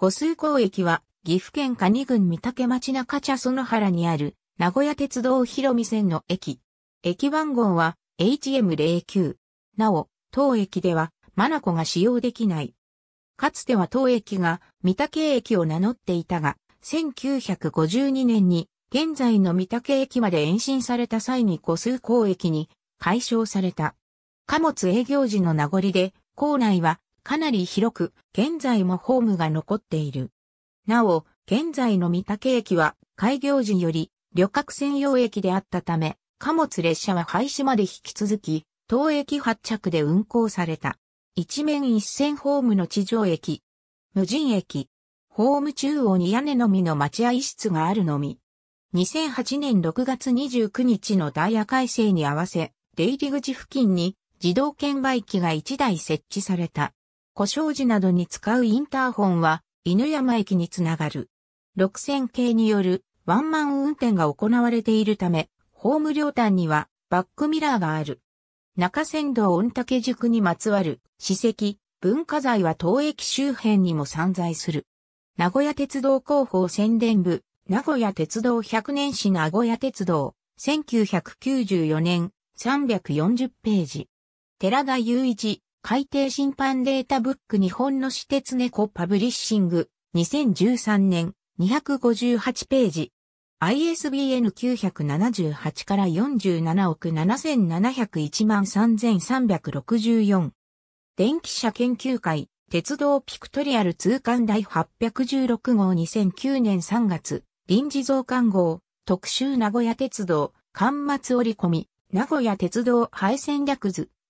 五数港駅は、岐阜県蟹郡三竹町中茶園原にある、名古屋鉄道広見線の駅。駅番号は HM09。なお、当駅では、マナコが使用できない。かつては当駅が、三竹駅を名乗っていたが、1952年に、現在の三竹駅まで延伸された際に五数港駅に、解消された。貨物営業時の名残で、港内はかなり広く、現在もホームが残っている。なお、現在の三宅駅は開業時より旅客専用駅であったため、貨物列車は廃止まで引き続き、当駅発着で運行された。一面一線ホームの地上駅。無人駅。ホーム中央に屋根のみの待合室があるのみ。2008年6月29日のダイヤ改正に合わせ、出入り口付近に自動券売機が1台設置された。故障時などに使うインターホンは、犬山駅につながる。6000系によるワンマン運転が行われているため、ホーム両端にはバックミラーがある。中山道御嶽塾にまつわる史跡、文化財は当駅周辺にも散在する。名古屋鉄道広報宣伝部、名古屋鉄道100年史名古屋鉄道、1994年340ページ。寺田雄一、海底審判データブック日本の私鉄猫パブリッシング2013年258ページ ISBN 978から47億7701万3364電気車研究会鉄道ピクトリアル通貫第816号2009年3月臨時増刊号特集名古屋鉄道、巻末折り込み、名古屋鉄道廃線略図、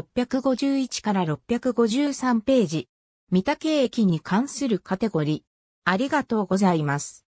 651から653ページ。三宅駅に関するカテゴリー。ありがとうございます。